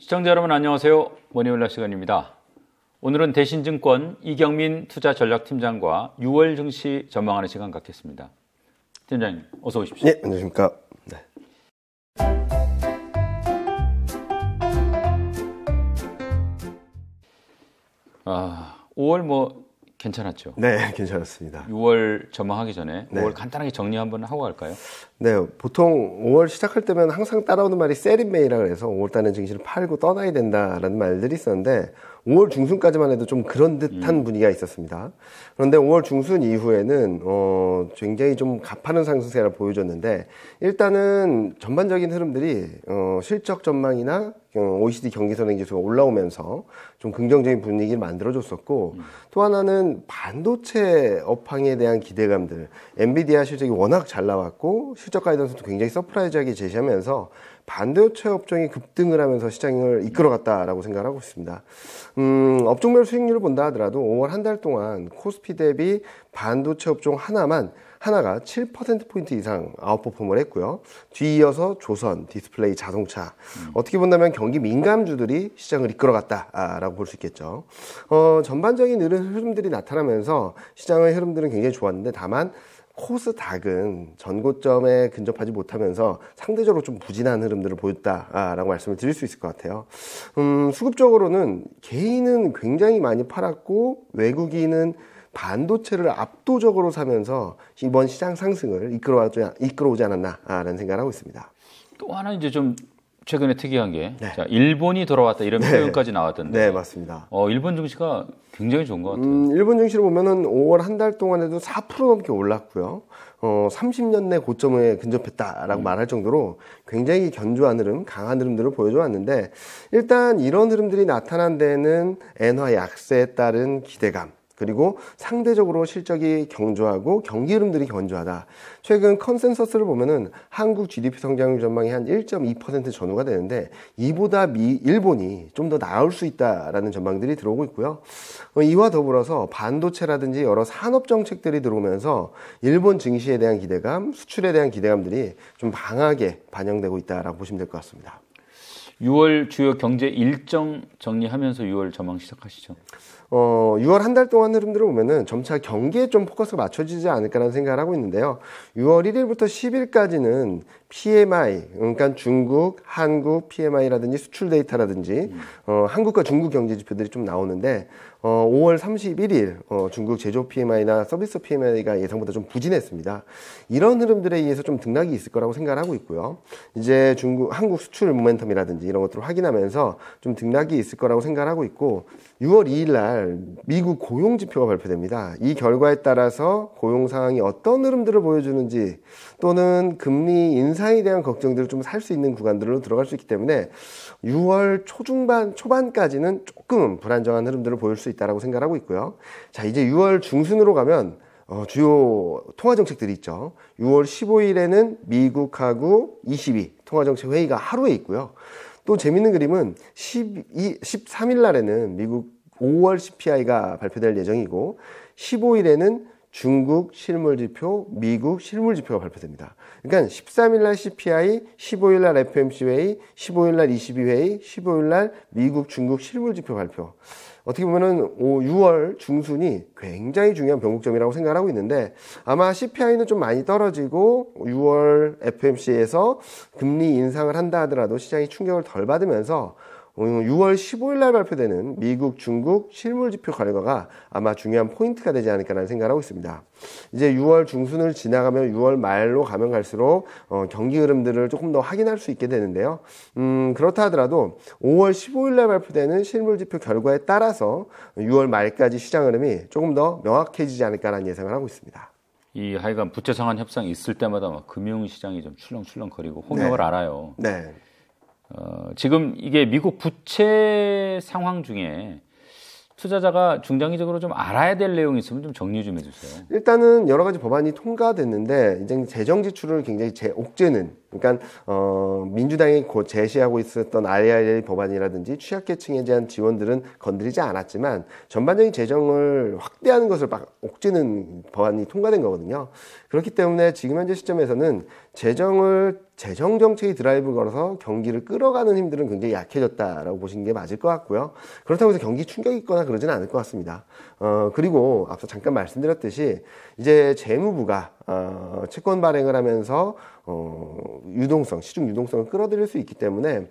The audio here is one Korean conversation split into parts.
시청자 여러분 안녕하세요. 모니올라 시간입니다. 오늘은 대신증권 이경민 투자전략팀장과 6월 증시 전망하는 시간 갖겠습니다. 팀장님 어서 오십시오. 네, 안녕하십니까. 네. 아, 5월 뭐 괜찮았죠? 네, 괜찮았습니다. 6월 전망하기 전에 네. 5월 간단하게 정리 한번 하고 갈까요? 네, 보통 5월 시작할 때면 항상 따라오는 말이 세린메이라 그래서 5월 달은 증시를 팔고 떠나야 된다라는 말들이 있었는데 5월 중순까지만 해도 좀 그런 듯한 음. 분위기가 있었습니다. 그런데 5월 중순 이후에는 어 굉장히 좀 가파른 상승세를 보여줬는데 일단은 전반적인 흐름들이 어 실적 전망이나 OECD 어, 경기 선행지수가 올라오면서 좀 긍정적인 분위기를 만들어줬었고 음. 또 하나는 반도체 업황에 대한 기대감들 엔비디아 실적이 워낙 잘 나왔고 실적 가이던스도 굉장히 서프라이즈하게 제시하면서 반도체 업종이 급등을 하면서 시장을 이끌어갔다라고 생각하고 있습니다. 음, 업종별 수익률을 본다 하더라도 5월 한 달 동안 코스피 대비 반도체 업종 하나만 하나가 7%포인트 이상 아웃퍼폼을 했고요. 뒤이어서 조선, 디스플레이, 자동차. 음. 어떻게 본다면 경기 민감주들이 시장을 이끌어갔다라고 볼 수 있겠죠. 어, 전반적인 흐름들이 나타나면서 시장의 흐름들은 굉장히 좋았는데 다만 코스닥은 전고점에 근접하지 못하면서 상대적으로 좀 부진한 흐름들을 보였다라고 말씀을 드릴 수 있을 것 같아요. 음, 수급적으로는 개인은 굉장히 많이 팔았고 외국인은 반도체를 압도적으로 사면서 이번 시장 상승을 이끌어오지, 이끌어오지 않았나라는 생각을 하고 있습니다. 또 하나 이제 좀 최근에 특이한 게 네. 자, 일본이 돌아왔다 이런 네. 표현까지 나왔던데. 네, 맞습니다. 어, 일본 증시가 굉장히 좋은 것 같아요. 음, 일본 증시를 보면은 5월 한 달 동안에도 4% 넘게 올랐고요. 어, 30년 내 고점에 근접했다라고 음. 말할 정도로 굉장히 견조한 흐름, 강한 흐름들을 보여줘왔는데 일단 이런 흐름들이 나타난 데는 엔화 약세에 따른 기대감, 그리고 상대적으로 실적이 경조하고 경기 흐름들이 견조하다. 최근 컨센서스를 보면은 한국 GDP 성장률 전망이 한 1.2% 전후가 되는데 이보다 미 일본이 좀 더나을수 있다라는 전망들이 들어오고 있고요. 어, 이와 더불어서 반도체라든지 여러 산업 정책들이 들어오면서 일본 증시에 대한 기대감, 수출에 대한 기대감들이 좀 강하게 반영되고 있다라고 보시면 될 것 같습니다. 6월 주요 경제 일정 정리하면서 6월 전망 시작하시죠. 어, 6월 한 달 동안 흐름들을 보면은 점차 경기에 좀 포커스가 맞춰지지 않을까라는 생각을 하고 있는데요. 6월 1일부터 10일까지는 PMI, 그러니까 중국, 한국 PMI라든지 수출 데이터라든지 어, 한국과 중국 경제 지표들이 좀 나오는데 어, 5월 31일 어, 중국 제조 PMI나 서비스 PMI가 예상보다 좀 부진했습니다. 이런 흐름들에 의해서 좀 등락이 있을 거라고 생각 하고 있고요. 이제 중국 한국 수출 모멘텀이라든지 이런 것들을 확인하면서 좀 등락이 있을 거라고 생각을 하고 있고 6월 2일 날 미국 고용 지표가 발표됩니다. 이 결과에 따라서 고용 상황이 어떤 흐름들을 보여주는지 또는 금리 인상에 대한 걱정들을 좀 살 수 있는 구간들로 들어갈 수 있기 때문에 6월 초중반 초반까지는 조금 불안정한 흐름들을 보일 수 있다라고 생각하고 있고요. 자, 이제 6월 중순으로 가면 어, 주요 통화 정책들이 있죠. 6월 15일에는 미국하고 22 통화 정책 회의가 하루에 있고요. 또 재밌는 그림은 12, 13일 날에는 미국 5월 CPI가 발표될 예정이고 15일에는 중국 실물지표, 미국 실물지표가 발표됩니다. 그러니까 13일날 CPI, 15일날 FMC 회의, 15일날 22회의, 15일날 미국, 중국 실물지표 발표. 어떻게 보면은 6월 중순이 굉장히 중요한 변곡점이라고 생각하고 있는데 아마 CPI는 좀 많이 떨어지고 6월 FMC에서 금리 인상을 한다 하더라도 시장이 충격을 덜 받으면서 6월 어, 15일 날 발표되는 미국 중국 실물 지표 결과가 아마 중요한 포인트가 되지 않을까라는 생각을 하고 있습니다. 이제 6월 중순을 지나가면 6월 말로 가면 갈수록 어, 경기 흐름들을 조금 더 확인할 수 있게 되는데요. 음, 그렇다 하더라도 5월 15일 날 발표되는 실물 지표 결과에 따라서 6월 말까지 시장 흐름이 조금 더 명확해지지 않을까라는 예상을 하고 있습니다. 이 하여간 부채 상환 협상이 있을 때마다 금융시장이 좀 출렁출렁거리고 홍역을 네. 알아요. 네. 어, 지금 이게 미국 부채 상황 중에 투자자가 중장기적으로 좀 알아야 될 내용이 있으면 좀 정리 좀 해주세요. 일단은 여러 가지 법안이 통과됐는데 이제 재정 지출을 굉장히 제 옥죄는 그러니까 어, 민주당이 곧 제시하고 있었던 IRA 법안이라든지 취약계층에 대한 지원들은 건드리지 않았지만 전반적인 재정을 확대하는 것을 막 옥죄는 법안이 통과된 거거든요. 그렇기 때문에 지금 현재 시점에서는 재정을 재정 정책이 드라이브 걸어서 경기를 끌어가는 힘들은 굉장히 약해졌다라고 보시는 게 맞을 것 같고요. 그렇다고 해서 경기 충격이 있거나 그러지는 않을 것 같습니다. 어, 그리고 앞서 잠깐 말씀드렸듯이 이제 재무부가 어, 채권 발행을 하면서 어, 유동성, 시중 유동성을 끌어들일 수 있기 때문에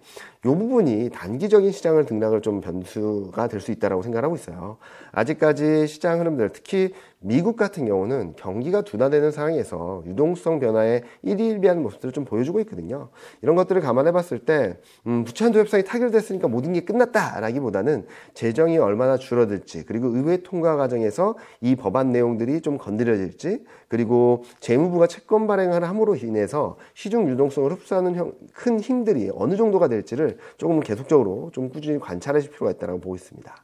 이 부분이 단기적인 시장을 등락을 좀 변수가 될 수 있다고 생각하고 있어요. 아직까지 시장 흐름들, 특히 미국 같은 경우는 경기가 둔화되는 상황에서 유동성 변화에 일희일비하는 모습들을 좀 보여주고 있거든요. 이런 것들을 감안해 봤을 때 음, 부채한도 협상이 타결됐으니까 모든 게 끝났다라기보다는 재정이 얼마나 줄어들지 그리고 의회 통 통과 과정에서 이 법안 내용들이 좀 건드려질지 그리고 재무부가 채권 발행을 함으로 인해서 시중 유동성을 흡수하는 큰 힘들이 어느 정도가 될지를 조금 계속적으로 좀 꾸준히 관찰하실 필요가 있다고 보고 있습니다.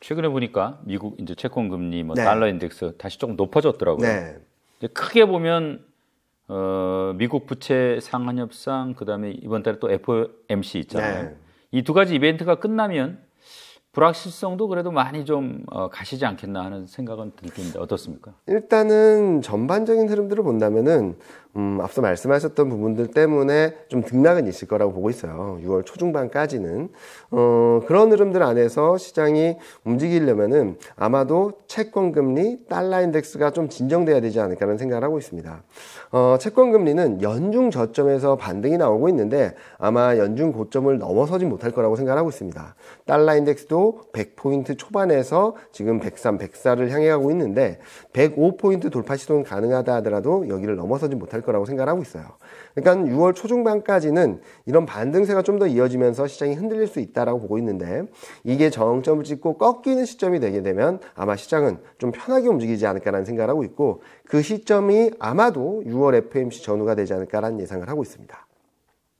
최근에 보니까 미국 이제 채권 금리 뭐 네. 달러 인덱스 다시 조금 높아졌더라고요. 네. 크게 보면 어, 미국 부채 상한 협상 그다음에 이번 달에 또 FOMC 있잖아요. 네. 이두 가지 이벤트가 끝나면 불확실성도 그래도 많이 좀 어, 가시지 않겠나 하는 생각은 들긴데 어떻습니까? 일단은 전반적인 흐름들을 본다면은 음, 앞서 말씀하셨던 부분들 때문에 좀 등락은 있을 거라고 보고 있어요. 6월 초중반까지는 어, 그런 흐름들 안에서 시장이 움직이려면은 아마도 채권 금리, 달러 인덱스가 좀 진정돼야 되지 않을까라는 생각을 하고 있습니다. 어, 채권 금리는 연중 저점에서 반등이 나오고 있는데 아마 연중 고점을 넘어서지 못할 거라고 생각하고 있습니다. 달러 인덱스도 100포인트 초반에서 지금 103, 104를 향해 가고 있는데 105포인트 돌파 시도는 가능하다 하더라도 여기를 넘어서지 못할 거라고 생각하고 있어요. 그러니까 6월 초중반까지는 이런 반등세가 좀 더 이어지면서 시장이 흔들릴 수 있다라고 보고 있는데 이게 정점을 찍고 꺾이는 시점이 되게 되면 아마 시장은 좀 편하게 움직이지 않을까라는 생각을 하고 있고 그 시점이 아마도 6월 FMC 전후가 되지 않을까라는 예상을 하고 있습니다.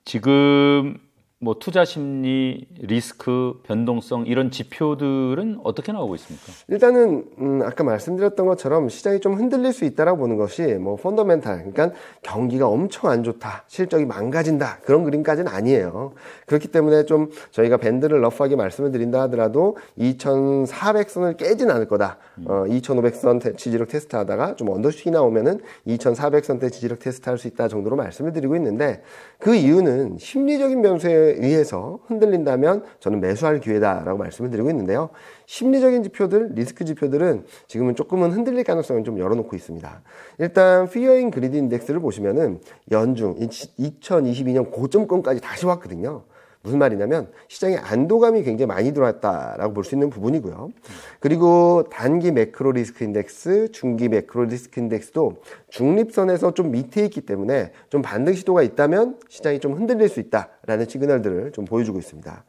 지금 뭐 투자 심리, 리스크, 변동성 이런 지표들은 어떻게 나오고 있습니까? 일단은 음 아까 말씀드렸던 것처럼 시장이 좀 흔들릴 수 있다라고 보는 것이 뭐 펀더멘탈, 그러니까 경기가 엄청 안 좋다, 실적이 망가진다 그런 그림까지는 아니에요. 그렇기 때문에 좀 저희가 밴드를 러프하게 말씀을 드린다 하더라도 2,400선을 깨진 않을 거다. 어 2,500선 지지력 테스트하다가 좀 언더슈팅이 나오면은 2,400선대 지지력 테스트할 수 있다 정도로 말씀을 드리고 있는데 그 이유는 심리적인 변수에 위해서 흔들린다면 저는 매수할 기회다라고 말씀을 드리고 있는데요. 심리적인 지표들, 리스크 지표들은 지금은 조금은 흔들릴 가능성을 좀 열어놓고 있습니다. 일단 피어인 그리드 인덱스를 보시면은 연중 2022년 고점권까지 다시 왔거든요. 무슨 말이냐면 시장에 안도감이 굉장히 많이 들어왔다라고 볼 수 있는 부분이고요. 그리고 단기 매크로 리스크 인덱스, 중기 매크로 리스크 인덱스도 중립선에서 좀 밑에 있기 때문에 좀 반등 시도가 있다면 시장이 좀 흔들릴 수 있다라는 시그널들을 좀 보여주고 있습니다.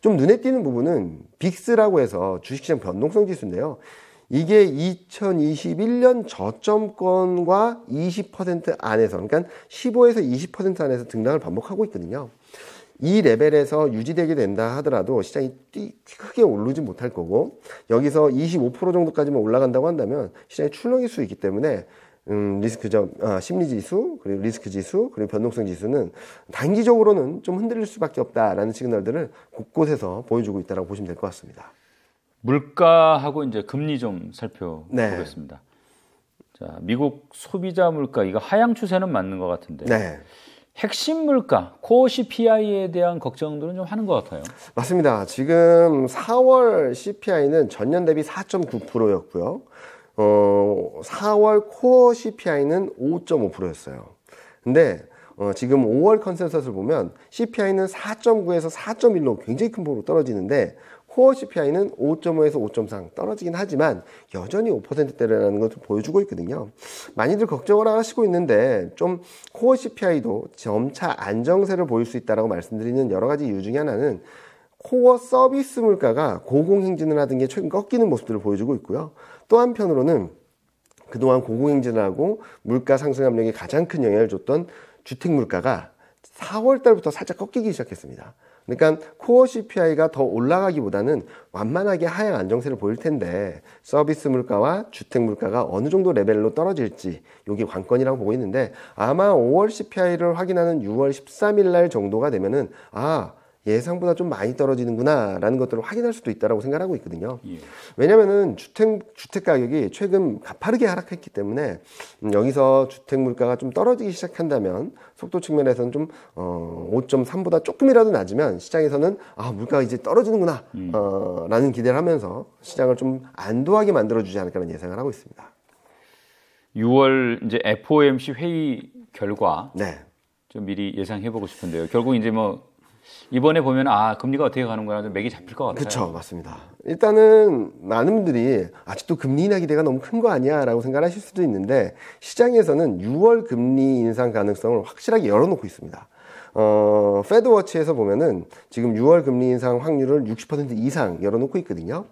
좀 눈에 띄는 부분은 빅스라고 해서 주식시장 변동성 지수인데요. 이게 2021년 저점권과 20% 안에서, 그러니까 15에서 20% 안에서 등락을 반복하고 있거든요. 이 레벨에서 유지되게 된다 하더라도 시장이 뛰, 크게 오르지 못할 거고 여기서 25% 정도까지만 올라간다고 한다면 시장의 출렁일 수 있기 때문에 음, 리스크 점, 아, 심리 지수, 그리고 리스크 지수, 그리고 변동성 지수는 단기적으로는 좀 흔들릴 수밖에 없다라는 시그널들을 곳곳에서 보여주고 있다라고 보시면 될 것 같습니다. 물가하고 이제 금리 좀 네. 살펴보겠습니다. 네. 자, 미국 소비자 물가 이거 하향 추세는 맞는 것 같은데. 네. 핵심 물가, 코어 CPI에 대한 걱정들은 좀 하는 것 같아요. 맞습니다. 지금 4월 CPI는 전년 대비 4.9%였고요. 어, 4월 코어 CPI는 5.5%였어요. 근데 어, 지금 5월 컨센서스를 보면 CPI는 4.9에서 4.1로 굉장히 큰 폭으로 떨어지는데 코어 CPI는 5.5에서 5.3 떨어지긴 하지만 여전히 5%대라는 것을 보여주고 있거든요. 많이들 걱정을 하시고 있는데 좀 코어 CPI도 점차 안정세를 보일 수 있다라고 말씀드리는 여러 가지 이유 중에 하나는 코어 서비스 물가가 고공행진을 하던 게 최근 꺾이는 모습들을 보여주고 있고요. 또 한편으로는 그동안 고공행진하고 물가 상승 압력이 가장 큰 영향을 줬던 주택 물가가 4월 달부터 살짝 꺾이기 시작했습니다. 그러니까 코어 CPI가 더 올라가기보다는 완만하게 하향 안정세를 보일 텐데 서비스 물가와 주택 물가가 어느 정도 레벨로 떨어질지 여기 관건이라고 보고 있는데 아마 5월 CPI를 확인하는 6월 13일 날 정도가 되면은 아 예상보다 좀 많이 떨어지는구나라는 것들을 확인할 수도 있다라고 생각하고 있거든요. 예. 왜냐면은 하 주택 주택 가격이 최근 가파르게 하락했기 때문에 음, 여기서 주택 물가가 좀 떨어지기 시작한다면 속도 측면에서는 좀 어, 5.3보다 조금이라도 낮으면 시장에서는 아 물가가 이제 떨어지는구나 음. 어, 라는 기대를 하면서 시장을 좀 안도하게 만들어 주지 않을까라는 예상을 하고 있습니다. 6월 이제 FOMC 회의 결과 네. 좀 미리 예상해 보고 싶은데요. 결국 이제 뭐 이번에 보면 아 금리가 어떻게 가는 거야 맥이 잡힐 것 같아요. 그렇죠, 맞습니다. 일단은 많은 분들이 아직도 금리 인하 기대가 너무 큰 거 아니야라고 생각하실 수도 있는데 시장에서는 6월 금리 인상 가능성을 확실하게 열어놓고 있습니다. 어, 페드워치에서 보면은 지금 6월 금리 인상 확률을 60% 이상 열어놓고 있거든요.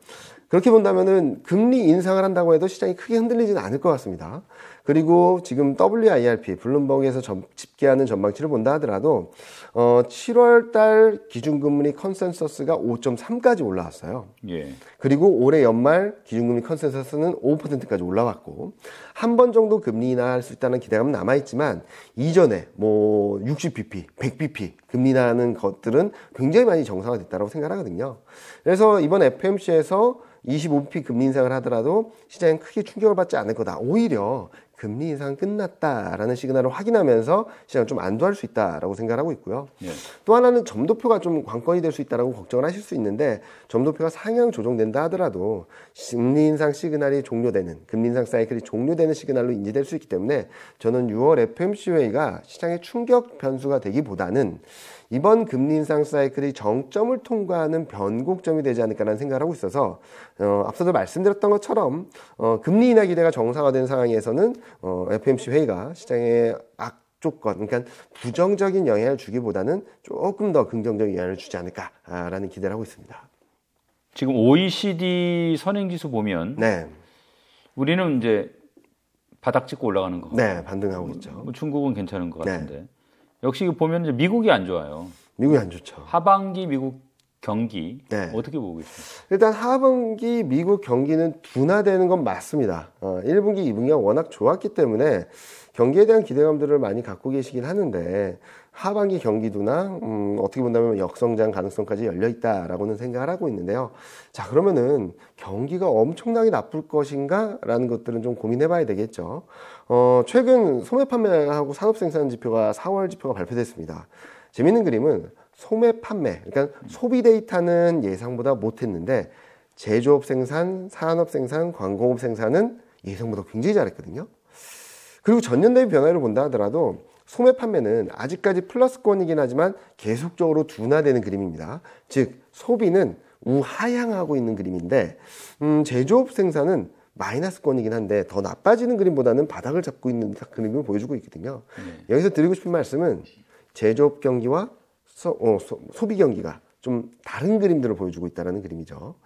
그렇게 본다면은 금리 인상을 한다고 해도 시장이 크게 흔들리지는 않을 것 같습니다. 그리고 지금 WIRP 블룸버그에서 점, 집계하는 전망치를 본다 하더라도 어, 7월 달 기준금리 컨센서스가 5.3까지 올라왔어요. 예. 그리고 올해 연말 기준금리 컨센서스는 5%까지 올라왔고 한 번 정도 금리 인하할 수 있다는 기대감은 남아 있지만 이전에 뭐 60bp, 100bp 금리 인하는 것들은 굉장히 많이 정상화됐다고 생각하거든요. 그래서 이번 FMC에서 25p 금리 인상을 하더라도 시장은 크게 충격을 받지 않을 거다. 오히려 금리 인상 끝났다라는 시그널을 확인하면서 시장을 좀 안도할 수 있다라고 생각하고 있고요. 예. 또 하나는 점도표가 좀 관건이 될 수 있다라고 걱정을 하실 수 있는데 점도표가 상향 조정된다 하더라도 금리 인상 시그널이 종료되는 금리 인상 사이클이 종료되는 시그널로 인지될 수 있기 때문에 저는 6월 FMC 회의가 시장의 충격 변수가 되기보다는 이번 금리 인상 사이클이 정점을 통과하는 변곡점이 되지 않을까라는 생각을 하고 있어서 어, 앞서도 말씀드렸던 것처럼 어, 금리 인하 기대가 정상화된 상황에서는 어, FMC 회의가 시장에 악 조건, 그러니까 부정적인 영향을 주기보다는 조금 더 긍정적인 영향을 주지 않을까라는 기대를 하고 있습니다. 지금 OECD 선행지수 보면 네. 우리는 이제 바닥 찍고 올라가는 거. 네, 반등하고 있죠. 뭐 중국은 괜찮은 것 네. 같은데. 네. 역시 보면 미국이 안 좋아요. 미국이 안 좋죠. 하반기 미국 경기 네. 어떻게 보고 계십니까? 일단 하반기 미국 경기는 둔화되는 건 맞습니다. 어, 1분기, 2분기가 워낙 좋았기 때문에 경기에 대한 기대감들을 많이 갖고 계시긴 하는데 하반기 경기도나 음, 어떻게 본다면 역성장 가능성까지 열려 있다라고는 생각을 하고 있는데요. 자 그러면은 경기가 엄청나게 나쁠 것인가라는 것들은 좀 고민해봐야 되겠죠. 어, 최근 소매 판매하고 산업생산 지표가 4월 지표가 발표됐습니다. 재밌는 그림은 소매 판매, 그러니까 소비 데이터는 예상보다 못했는데 제조업 생산, 산업 생산, 광고업 생산은 예상보다 굉장히 잘했거든요. 그리고 전년 대비 변화를 본다 하더라도 소매 판매는 아직까지 플러스권이긴 하지만 계속적으로 둔화되는 그림입니다. 즉 소비는 우하향하고 있는 그림인데 음, 제조업 생산은 마이너스권이긴 한데 더 나빠지는 그림보다는 바닥을 잡고 있는 그림을 보여주고 있거든요. 네. 여기서 드리고 싶은 말씀은 제조업 경기와 소, 어, 소비 경기가 좀 다른 그림들을 보여주고 있다는 그림이죠.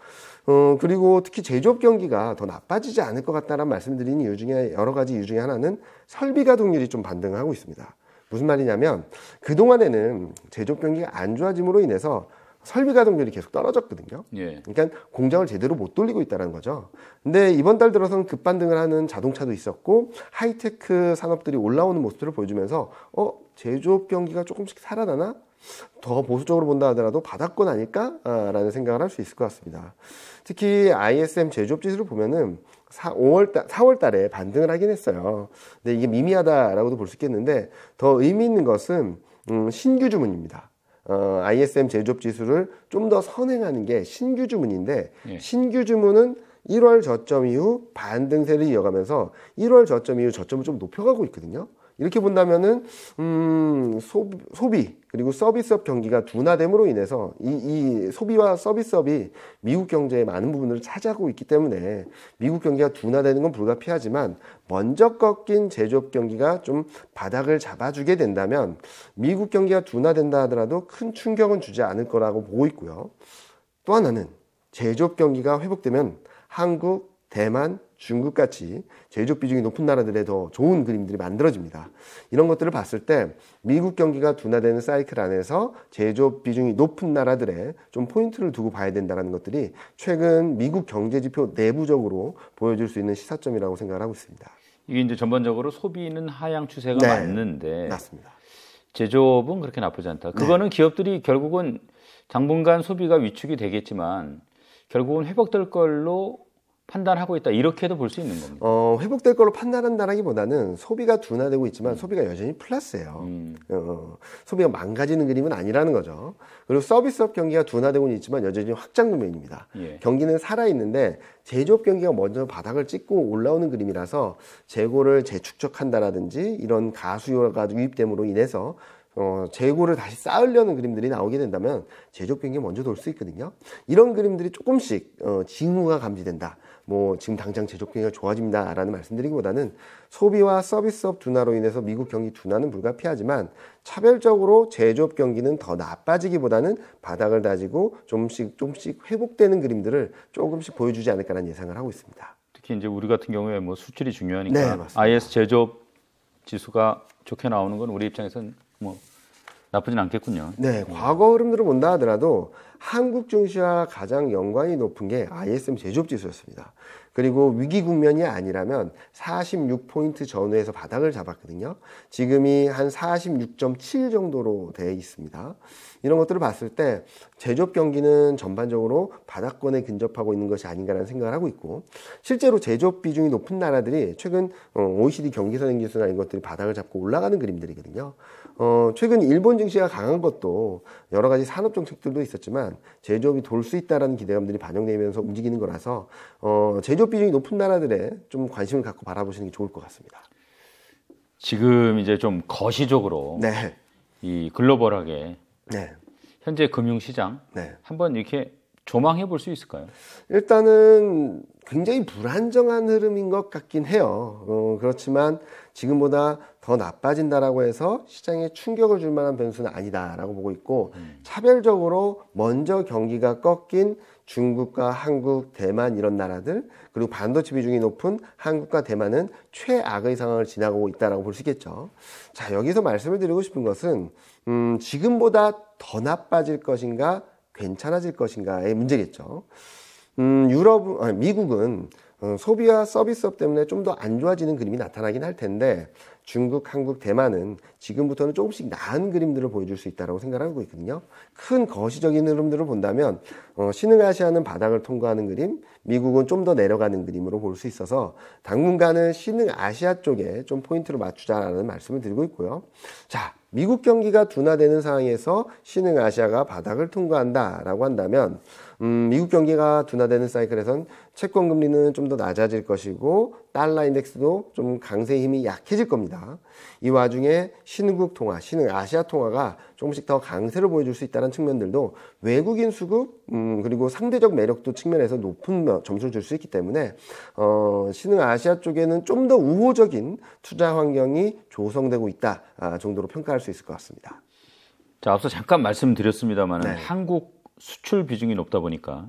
어, 그리고 특히 제조업 경기가 더 나빠지지 않을 것 같다라는 말씀드린 이유 중에 여러 가지 이유 중에 하나는 설비 가동률이 좀 반등하고 있습니다. 무슨 말이냐면 그동안에는 제조업 경기가 안 좋아짐으로 인해서 설비 가동률이 계속 떨어졌거든요. 예. 그러니까 공장을 제대로 못 돌리고 있다는 거죠. 근데 이번 달들어선 급반등을 하는 자동차도 있었고 하이테크 산업들이 올라오는 모습들을 보여주면서 어 제조업 경기가 조금씩 살아나나 더 보수적으로 본다 하더라도 바닥권 아닐까라는 생각을 할 수 있을 것 같습니다. 특히 ISM 제조업 지수를 보면은 4, 5월 달, 4월 달에 반등을 하긴 했어요. 근데 이게 미미하다라고도 볼 수 있겠는데 더 의미 있는 것은 음, 신규 주문입니다. 어, ISM 제조업 지수를 좀 더 선행하는 게 신규 주문인데 예. 신규 주문은 1월 저점 이후 반등세를 이어가면서 1월 저점 이후 저점을 좀 높여가고 있거든요. 이렇게 본다면은 음, 소, 비 그리고 서비스업 경기가 둔화됨으로 인해서 이, 이 소비와 서비스업이 미국 경제의 많은 부분을 차지하고 있기 때문에 미국 경기가 둔화되는 건 불가피하지만 먼저 꺾인 제조업 경기가 좀 바닥을 잡아주게 된다면 미국 경기가 둔화된다 하더라도 큰 충격은 주지 않을 거라고 보고 있고요. 또 하나는 제조업 경기가 회복되면 한국, 대만, 중국같이 제조업 비중이 높은 나라들에 더 좋은 그림들이 만들어집니다. 이런 것들을 봤을 때 미국 경기가 둔화되는 사이클 안에서 제조업 비중이 높은 나라들에 좀 포인트를 두고 봐야 된다는 것들이 최근 미국 경제 지표 내부적으로 보여줄 수 있는 시사점이라고 생각을 하고 있습니다. 이게 이제 전반적으로 소비는 하향 추세가 네, 맞는데 맞습니다. 제조업은 그렇게 나쁘지 않다. 그거는 네. 기업들이 결국은 당분간 소비가 위축이 되겠지만 결국은 회복될 걸로 판단하고 있다 이렇게도 볼 수 있는 겁니다. 어, 회복될 걸로 판단한다라기보다는 소비가 둔화되고 있지만 음. 소비가 여전히 플러스예요. 음. 어, 어. 소비가 망가지는 그림은 아니라는 거죠. 그리고 서비스업 경기가 둔화되고 있지만 여전히 확장 국면입니다. 예. 경기는 살아 있는데 제조업 경기가 먼저 바닥을 찍고 올라오는 그림이라서 재고를 재축적한다라든지 이런 가수요가 유입됨으로 인해서 어, 재고를 다시 쌓으려는 그림들이 나오게 된다면 제조업 경기 먼저 돌 수 있거든요. 이런 그림들이 조금씩 어, 징후가 감지된다. 뭐 지금 당장 제조업 경기가 좋아집니다라는 말씀드리기보다는 소비와 서비스업 둔화로 인해서 미국 경기 둔화는 불가피하지만 차별적으로 제조업 경기는 더 나빠지기보다는 바닥을 다지고 조금씩 조금씩 회복되는 그림들을 조금씩 보여주지 않을까라는 예상을 하고 있습니다. 특히 이제 우리 같은 경우에 뭐 수출이 중요하니까 네, 맞습니다. IS 제조업 지수가 좋게 나오는 건 우리 입장에서는 뭐 나쁘진 않겠군요. 네, 음. 과거 흐름들을 본다 하더라도 한국 증시와 가장 연관이 높은 게 ISM 제조업 지수였습니다. 그리고 위기 국면이 아니라면 46포인트 전후에서 바닥을 잡았거든요. 지금이 한 46.7 정도로 돼 있습니다. 이런 것들을 봤을 때 제조업 경기는 전반적으로 바닥권에 근접하고 있는 것이 아닌가라는 생각을 하고 있고 실제로 제조업 비중이 높은 나라들이 최근 OECD 어, 경기선행 지수나 이런 것들이 바닥을 잡고 올라가는 그림들이거든요. 어, 최근 일본 증시가 강한 것도 여러 가지 산업 정책들도 있었지만 제조업이 돌 수 있다라는 기대감들이 반영되면서 움직이는 거라서 어, 제조업 비중이 높은 나라들에 좀 관심을 갖고 바라보시는 게 좋을 것 같습니다. 지금 이제 좀 거시적으로 네. 이 글로벌하게 네. 현재 금융시장 네. 한번 이렇게 조망해 볼 수 있을까요? 일단은 굉장히 불안정한 흐름인 것 같긴 해요. 어, 그렇지만 지금보다 더 나빠진다라고 해서 시장에 충격을 줄 만한 변수는 아니다라고 보고 있고 음. 차별적으로 먼저 경기가 꺾인 중국과 한국, 대만 이런 나라들 그리고 반도체 비중이 높은 한국과 대만은 최악의 상황을 지나가고 있다라고 볼 수 있겠죠. 자 여기서 말씀을 드리고 싶은 것은 음, 지금보다 더 나빠질 것인가 괜찮아질 것인가의 문제겠죠. 음, 유럽, 아니, 미국은 어, 소비와 서비스업 때문에 좀 더 안 좋아지는 그림이 나타나긴 할 텐데 중국, 한국, 대만은 지금부터는 조금씩 나은 그림들을 보여줄 수 있다고 생각하고 있거든요. 큰 거시적인 흐름들을 본다면 어, 신흥아시아는 바닥을 통과하는 그림, 미국은 좀 더 내려가는 그림으로 볼 수 있어서 당분간은 신흥아시아 쪽에 좀 포인트를 맞추자라는 말씀을 드리고 있고요. 자, 미국 경기가 둔화되는 상황에서 신흥 아시아가 바닥을 통과한다라고 한다면 음, 미국 경기가 둔화되는 사이클에선 채권 금리는 좀 더 낮아질 것이고 달러 인덱스도 좀 강세 힘이 약해질 겁니다. 이 와중에 신흥국 통화, 신흥 아시아 통화가 조금씩 더 강세를 보여줄 수 있다는 측면들도 외국인 수급 음, 그리고 상대적 매력도 측면에서 높은 점수를 줄 수 있기 때문에 어, 신흥 아시아 쪽에는 좀 더 우호적인 투자 환경이 조성되고 있다 아, 정도로 평가할 수 있을 것 같습니다. 자 앞서 잠깐 말씀드렸습니다만 네. 한국 수출 비중이 높다 보니까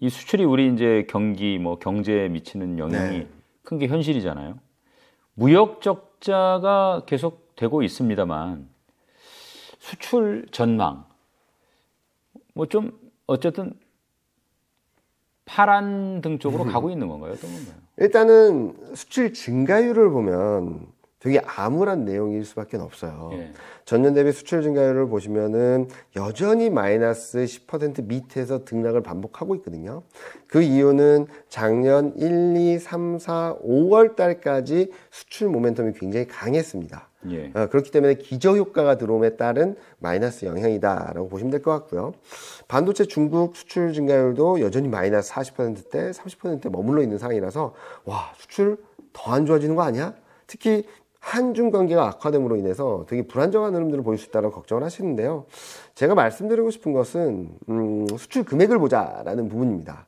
이 수출이 우리 이제 경기 뭐 경제에 미치는 영향이 네. 큰게 현실이잖아요. 무역 적자가 계속 되고 있습니다만 수출 전망 뭐 좀 어쨌든 파란 등 쪽으로 음. 가고 있는 건가요? 어떤 건가요? 일단은 수출 증가율을 보면 되게 암울한 내용일 수밖에 없어요. 예. 전년 대비 수출 증가율을 보시면은 여전히 마이너스 10% 밑에서 등락을 반복하고 있거든요. 그 이유는 작년 1, 2, 3, 4, 5월 달까지 수출 모멘텀이 굉장히 강했습니다. 예. 어, 그렇기 때문에 기저효과가 들어옴에 따른 마이너스 영향이다라고 보시면 될 것 같고요. 반도체 중국 수출 증가율도 여전히 마이너스 40%대, 30%대 머물러 있는 상황이라서 와 수출 더 안 좋아지는 거 아니야? 특히 한중 관계가 악화됨으로 인해서 되게 불안정한 흐름들을 보일 수있다고 걱정을 하시는데요. 제가 말씀드리고 싶은 것은 음, 수출 금액을 보자라는 부분입니다.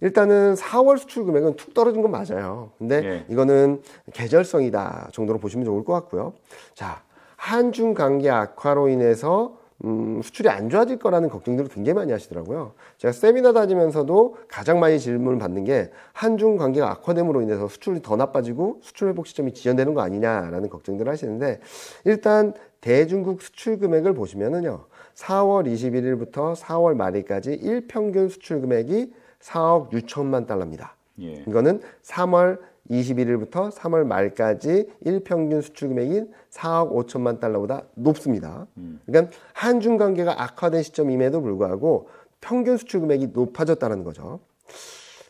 일단은 4월 수출 금액은 툭 떨어진 건 맞아요. 근데 예. 이거는 계절성이다 정도로 보시면 좋을 것 같고요. 자, 한중 관계 악화로 인해서 음, 수출이 안 좋아질 거라는 걱정들을 굉장히 많이 하시더라고요. 제가 세미나 다니면서도 가장 많이 질문을 받는 게 한중 관계가 악화됨으로 인해서 수출이 더 나빠지고 수출 회복 시점이 지연되는 거 아니냐라는 걱정들을 하시는데 일단 대중국 수출 금액을 보시면은요. 4월 21일부터 4월 말일까지 일평균 수출 금액이 4억 6천만 달러입니다. 예. 이거는 3월 21일부터 3월 말까지 일평균 수출 금액인 4억 5천만 달러보다 높습니다. 음. 그러니까 한중 관계가 악화된 시점임에도 불구하고 평균 수출 금액이 높아졌다는 거죠.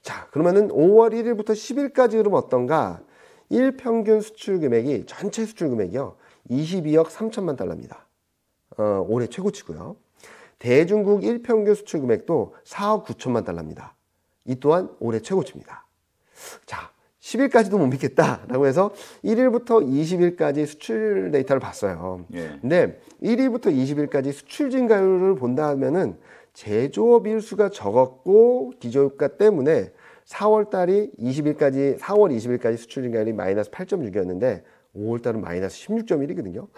자, 그러면은 5월 1일부터 10일까지 흐름 어떤가? 일평균 수출 금액이 전체 수출 금액이요. 22억 3천만 달러입니다. 어, 올해 최고치고요. 대중국 일평균 수출 금액도 4억 9천만 달러입니다. 이 또한 올해 최고치입니다. 자, 10일까지도 못 믿겠다라고 해서 1일부터 20일까지 수출 데이터를 봤어요. 예. 근데 1일부터 20일까지 수출 증가율을 본다면은 제조업 일수가 적었고 기저효과 때문에 4월 달이 20일까지 4월 20일까지 수출 증가율이 마이너스 8.6이었는데 5월 달은 마이너스 16.1이거든요.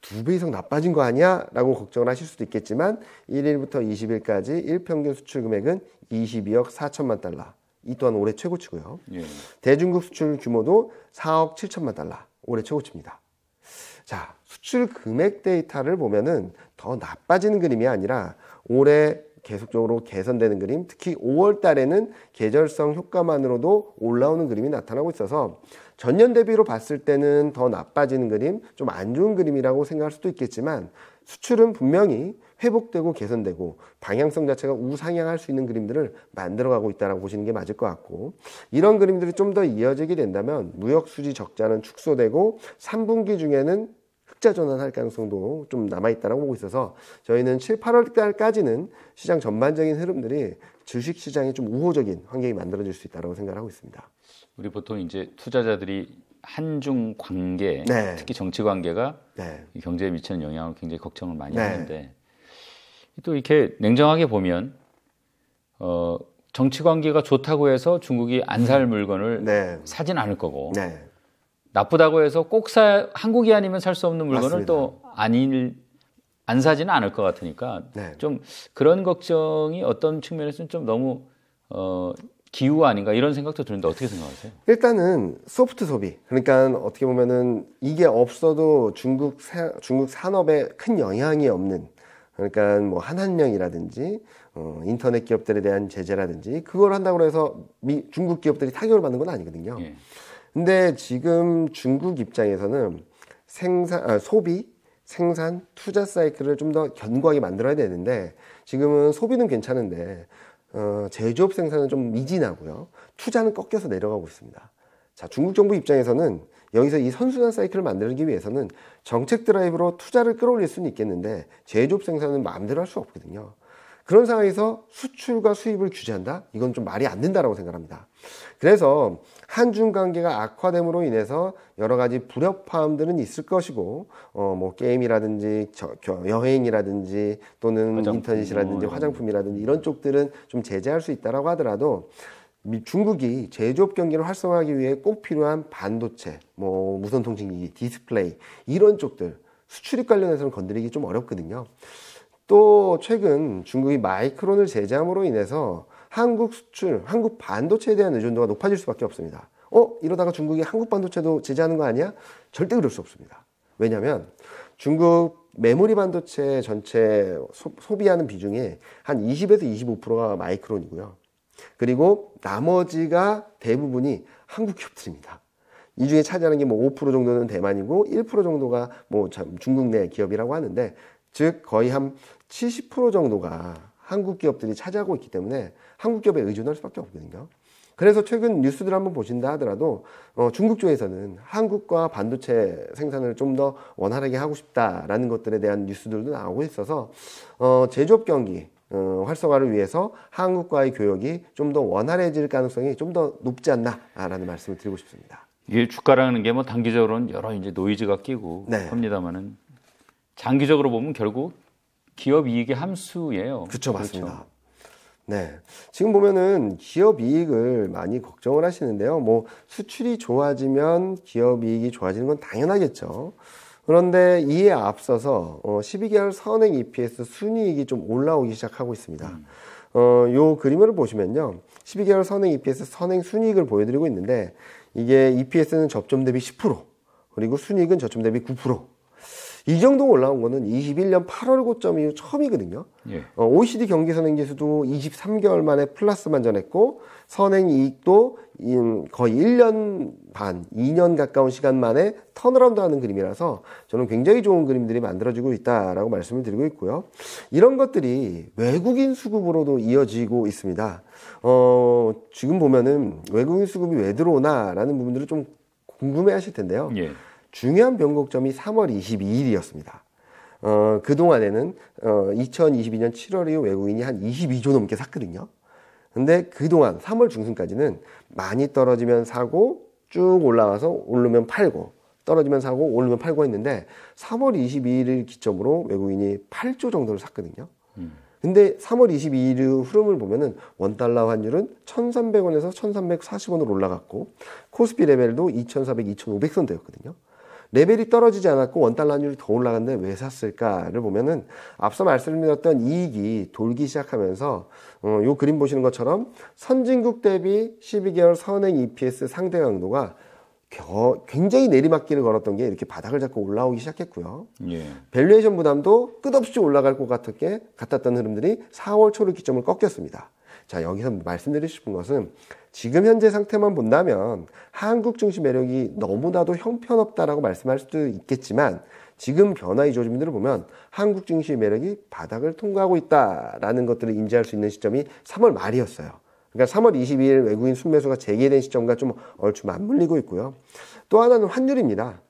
두 배 이상 나빠진 거 아니야? 라고 걱정을 하실 수도 있겠지만 1일부터 20일까지 일평균 수출 금액은 22억 4천만 달러. 이 또한 올해 최고치고요. 예. 대중국 수출 규모도 4억 7천만 달러 올해 최고치입니다. 자, 수출 금액 데이터를 보면은 더 나빠지는 그림이 아니라 올해 계속적으로 개선되는 그림, 특히 5월 달에는 계절성 효과만으로도 올라오는 그림이 나타나고 있어서 전년 대비로 봤을 때는 더 나빠지는 그림, 좀 안 좋은 그림이라고 생각할 수도 있겠지만 수출은 분명히 회복되고 개선되고 방향성 자체가 우상향할 수 있는 그림들을 만들어가고 있다라고 보시는 게 맞을 것 같고 이런 그림들이 좀 더 이어지게 된다면 무역 수지 적자는 축소되고 3분기 중에는 흑자 전환할 가능성도 좀 남아있다라고 보고 있어서 저희는 7, 8월 달까지는 시장 전반적인 흐름들이 주식 시장에 좀 우호적인 환경이 만들어질 수 있다고 라 생각하고 있습니다. 우리 보통 이제 투자자들이 한중 관계, 네. 특히 정치 관계가 네. 경제에 미치는 영향을 굉장히 걱정을 많이 네. 하는데 또 이렇게 냉정하게 보면 어, 정치 관계가 좋다고 해서 중국이 안살 음. 물건을 네. 사진 않을 거고 네. 나쁘다고 해서 꼭사 한국이 아니면 살 수 없는 물건을 또 아닐 안 사지는 않을 것 같으니까 네. 좀 그런 걱정이 어떤 측면에서는 좀 너무 어, 기후 아닌가 이런 생각도 드는데 어떻게 생각하세요? 일단은 소프트 소비 그러니까 어떻게 보면은 이게 없어도 중국 사, 중국 산업에 큰 영향이 없는 그러니까 뭐 한한령이라든지 어, 인터넷 기업들에 대한 제재라든지 그걸 한다고 해서 미, 중국 기업들이 타격을 받는 건 아니거든요. 예. 근데 지금 중국 입장에서는 생산 아, 소비 생산 투자 사이클을 좀 더 견고하게 만들어야 되는데 지금은 소비는 괜찮은데 어, 제조업 생산은 좀 미진하고요. 투자는 꺾여서 내려가고 있습니다. 자, 중국 정부 입장에서는 여기서 이 선순환 사이클을 만들기 위해서는 정책 드라이브로 투자를 끌어올릴 수는 있겠는데 제조업 생산은 마음대로 할 수 없거든요. 그런 상황에서 수출과 수입을 규제한다? 이건 좀 말이 안 된다라고 생각합니다. 그래서 한중 관계가 악화됨으로 인해서 여러 가지 불협화음들은 있을 것이고 어뭐 게임이라든지 저, 저 여행이라든지 또는 화장품, 인터넷이라든지 뭐, 화장품이라든지 이런 쪽들은 좀 제재할 수 있다라고 하더라도 중국이 제조업 경기를 활성화하기 위해 꼭 필요한 반도체, 뭐 무선 통신기기, 디스플레이 이런 쪽들 수출입 관련해서는 건드리기 좀 어렵거든요. 또 최근 중국이 마이크론을 제재함으로 인해서 한국 수출, 한국 반도체에 대한 의존도가 높아질 수밖에 없습니다. 어? 이러다가 중국이 한국 반도체도 제재하는 거 아니야? 절대 그럴 수 없습니다. 왜냐하면 중국 메모리 반도체 전체 소, 비하는 비중이 한 20에서 25%가 마이크론이고요. 그리고 나머지가 대부분이 한국 기업들입니다. 이 중에 차지하는 게 뭐 5% 정도는 대만이고 1% 정도가 뭐 중국 내 기업이라고 하는데 즉 거의 한 70% 정도가 한국 기업들이 차지하고 있기 때문에 한국 기업에 의존할 수밖에 없거든요. 그래서 최근 뉴스들 한번 보신다 하더라도 어, 중국 쪽에서는 한국과 반도체 생산을 좀 더 원활하게 하고 싶다라는 것들에 대한 뉴스들도 나오고 있어서 어, 제조업 경기 어, 활성화를 위해서 한국과의 교역이 좀 더 원활해질 가능성이 좀 더 높지 않나라는 말씀을 드리고 싶습니다. 이게 주가라는 게 뭐 단기적으로는 여러 이제 노이즈가 끼고 네. 합니다만은 장기적으로 보면 결국 기업 이익의 함수예요. 그렇죠, 맞습니다. 그렇죠. 네. 지금 보면은 기업 이익을 많이 걱정을 하시는데요. 뭐 수출이 좋아지면 기업 이익이 좋아지는 건 당연하겠죠. 그런데 이에 앞서서 12개월 어, 선행 EPS 순이익이 좀 올라오기 시작하고 있습니다. 음. 어, 요 그림을 보시면요. 12개월 선행 EPS 선행 순이익을 보여드리고 있는데 이게 EPS는 접점 대비 10% 그리고 순이익은 저점 대비 9%이 정도 올라온 거는 21년 8월 고점 이후 처음이거든요. 예. 어, OECD 경기 선행지수도 23개월 만에 플러스만 전했고 선행 이익도 거의 1년 반, 2년 가까운 시간 만에 턴어라운드 하는 그림이라서 저는 굉장히 좋은 그림들이 만들어지고 있다라고 말씀을 드리고 있고요. 이런 것들이 외국인 수급으로도 이어지고 있습니다. 어, 지금 보면은 외국인 수급이 왜 들어오나라는 부분들을 좀 궁금해 하실 텐데요. 예. 중요한 변곡점이 3월 22일이었습니다. 어, 그동안에는 어, 2022년 7월 이후 외국인이 한 22조 넘게 샀거든요. 근데 그동안 3월 중순까지는 많이 떨어지면 사고 쭉 올라와서 오르면 팔고 떨어지면 사고 오르면 팔고 했는데 3월 22일을 기점으로 외국인이 8조 정도를 샀거든요. 음. 근데 3월 22일 흐름을 보면은 원달러 환율은 1,300원에서 1,340원으로 올라갔고 코스피 레벨도 2,400, 2 5 0 0선되었거든요 레벨이 떨어지지 않았고 원달러 환율이 더 올라갔는데 왜 샀을까를 보면은 앞서 말씀드렸던 이익이 돌기 시작하면서 어, 요 그림 보시는 것처럼 선진국 대비 12개월 선행 EPS 상대 강도가 겨, 굉장히 내리막길을 걸었던 게 이렇게 바닥을 잡고 올라오기 시작했고요. 예. 밸류에이션 부담도 끝없이 올라갈 것 같았게 같았던 흐름들이 4월 초를 기점을 꺾였습니다. 자, 여기서 말씀드리고 싶은 것은 지금 현재 상태만 본다면 한국 증시 매력이 너무나도 형편없다라고 말씀할 수도 있겠지만 지금 변화 의조짐들을 보면 한국 증시 매력이 바닥을 통과하고 있다라는 것들을 인지할 수 있는 시점이 3월 말이었어요. 그러니까 3월 22일 외국인 순매수가 재개된 시점과 좀 얼추 맞물리고 있고요. 또 하나는 환율입니다.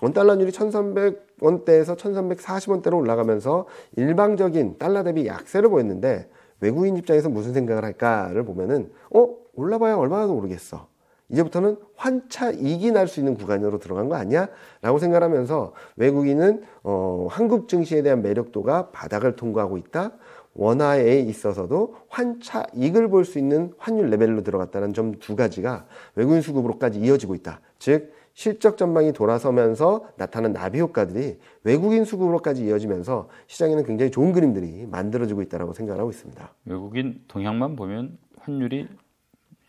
원달러율이 1300원대에서 1340원대로 올라가면서 일방적인 달러 대비 약세를 보였는데 외국인 입장에서 무슨 생각을 할까를 보면은 어 올라봐야 얼마나도 모르겠어. 이제부터는 환차 익이날 수 있는 구간으로 들어간 거 아니야? 라고 생각하면서 외국인은 어, 한국 증시에 대한 매력도가 바닥을 통과하고 있다. 원화에 있어서도 환차 익을볼 수 있는 환율 레벨로 들어갔다는 점 두 가지가 외국인 수급으로까지 이어지고 있다. 즉 실적 전망이 돌아서면서 나타난 나비 효과들이 외국인 수급으로까지 이어지면서 시장에는 굉장히 좋은 그림들이 만들어지고 있다고 생각하고 있습니다. 외국인 동향만 보면 환율이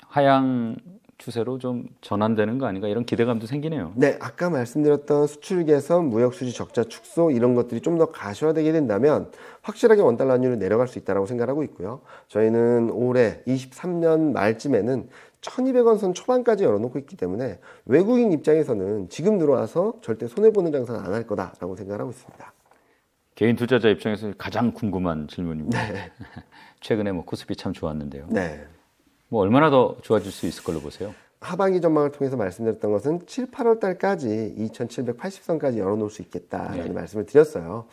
하향 추세로 좀 전환되는 거 아닌가 이런 기대감도 생기네요. 네, 아까 말씀드렸던 수출 개선, 무역 수지 적자 축소 이런 것들이 좀 더 가시화되게 된다면 확실하게 원달러 환율은 내려갈 수 있다고 생각하고 있고요. 저희는 올해 23년 말쯤에는 1200원 선 초반까지 열어놓고 있기 때문에 외국인 입장에서는 지금 들어와서 절대 손해보는 장사는 안 할 거다라고 생각하고 을 있습니다. 개인 투자자 입장에서 가장 궁금한 질문입니다. 네. 최근에 뭐 코스피 참 좋았는데요. 네. 뭐 얼마나 더 좋아질 수 있을 걸로 보세요? 하반기 전망을 통해서 말씀드렸던 것은 7, 8월 달까지 2780선까지 열어놓을 수 있겠다라는 네. 말씀을 드렸어요.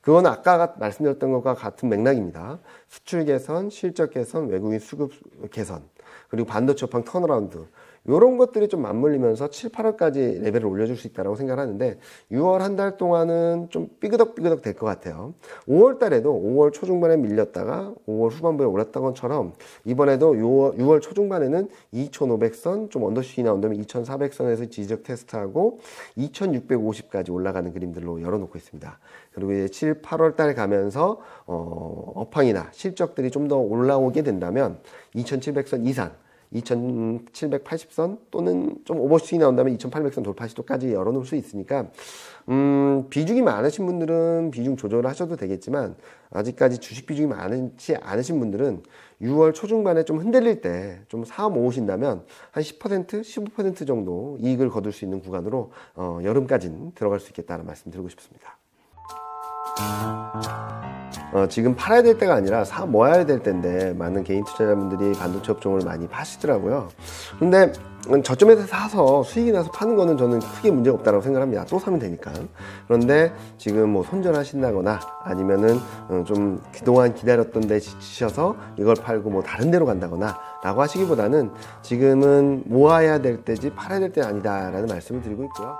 그건 아까 말씀드렸던 것과 같은 맥락입니다. 수출 개선, 실적 개선, 외국인 수급 개선. 그리고 반도체판 턴어라운드 이런 것들이 좀 맞물리면서 7, 8월까지 레벨을 올려줄 수 있다고 생각하는데 6월 한 달 동안은 좀 삐그덕삐그덕 될 것 같아요. 5월 달에도 5월 초중반에 밀렸다가 5월 후반부에 올랐던 것처럼 이번에도 6월, 6월 초중반에는 2,500선, 좀 언더슈이나 온다면 2,400선에서 지지적 테스트하고 2,650까지 올라가는 그림들로 열어놓고 있습니다. 그리고 이제 7, 8월 달 가면서 어, 업황이나 실적들이 좀 더 올라오게 된다면 2,700선 이상 2,780선 또는 좀 오버슈팅이 나온다면 2,800선 돌파 시도까지 열어놓을 수 있으니까 음, 비중이 많으신 분들은 비중 조절을 하셔도 되겠지만 아직까지 주식 비중이 많지 않으신 분들은 6월 초중반에 좀 흔들릴 때 좀 사업 모으신다면 한 10%, 15% 정도 이익을 거둘 수 있는 구간으로 어, 여름까지는 들어갈 수 있겠다는 말씀 드리고 싶습니다. 어, 지금 팔아야 될 때가 아니라 사 모아야 될 때인데 많은 개인 투자자분들이 반도체 업종을 많이 파시더라고요. 근데 저점에서 사서 수익이 나서 파는 거는 저는 크게 문제 없다고 생각합니다. 또 사면 되니까. 그런데 지금 뭐 손절하신다거나 아니면은 어, 좀 그동안 기다렸던 데 지치셔서 이걸 팔고 뭐 다른 데로 간다거나 라고 하시기보다는 지금은 모아야 될 때지 팔아야 될때는 아니다라는 말씀을 드리고 있고요.